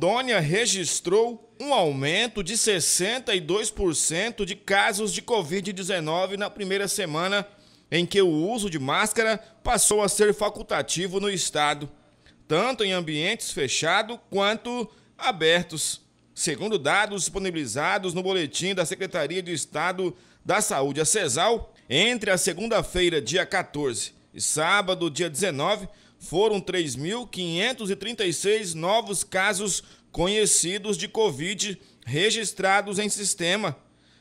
Rondônia registrou um aumento de 62% de casos de Covid-19 na primeira semana em que o uso de máscara passou a ser facultativo no estado, tanto em ambientes fechados quanto abertos. Segundo dados disponibilizados no boletim da Secretaria de Estado da Saúde, a CESAL, entre a segunda-feira, dia 14, e sábado, dia 19, foram 3.536 novos casos conhecidos de Covid registrados em sistema.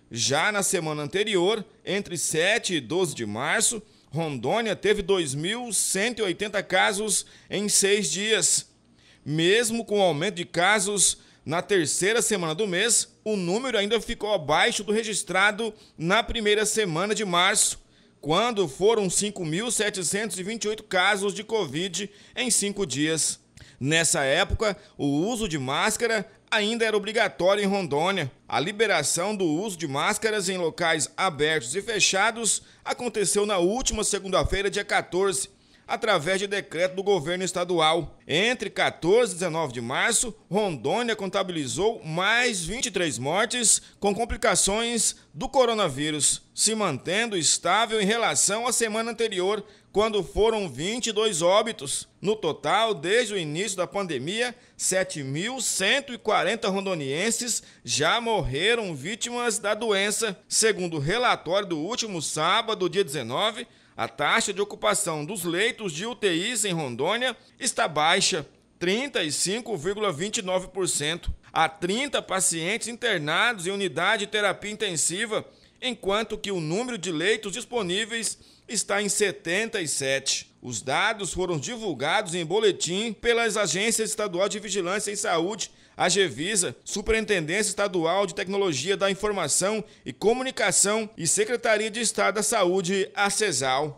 Já na semana anterior, entre 7 e 12 de março, Rondônia teve 2.180 casos em seis dias. Mesmo com o aumento de casos na terceira semana do mês, o número ainda ficou abaixo do registrado na primeira semana de março quando foram 5.728 casos de Covid em cinco dias. Nessa época, o uso de máscara ainda era obrigatório em Rondônia. A liberação do uso de máscaras em locais abertos e fechados aconteceu na última segunda-feira, dia 14, através de decreto do governo estadual. Entre 14 e 19 de março, Rondônia contabilizou mais 23 mortes com complicações do coronavírus, se mantendo estável em relação à semana anterior, quando foram 22 óbitos. No total, desde o início da pandemia, 7.140 rondonienses já morreram vítimas da doença, segundo o relatório do último sábado, dia 19, a taxa de ocupação dos leitos de UTIs em Rondônia está baixa, 35,29%. Há 30 pacientes internados em unidade de terapia intensiva enquanto que o número de leitos disponíveis está em 77. Os dados foram divulgados em boletim pelas agências estaduais de vigilância em saúde, AGVISA, Superintendência Estadual de Tecnologia da Informação e Comunicação e Secretaria de Estado da Saúde, a CESAL.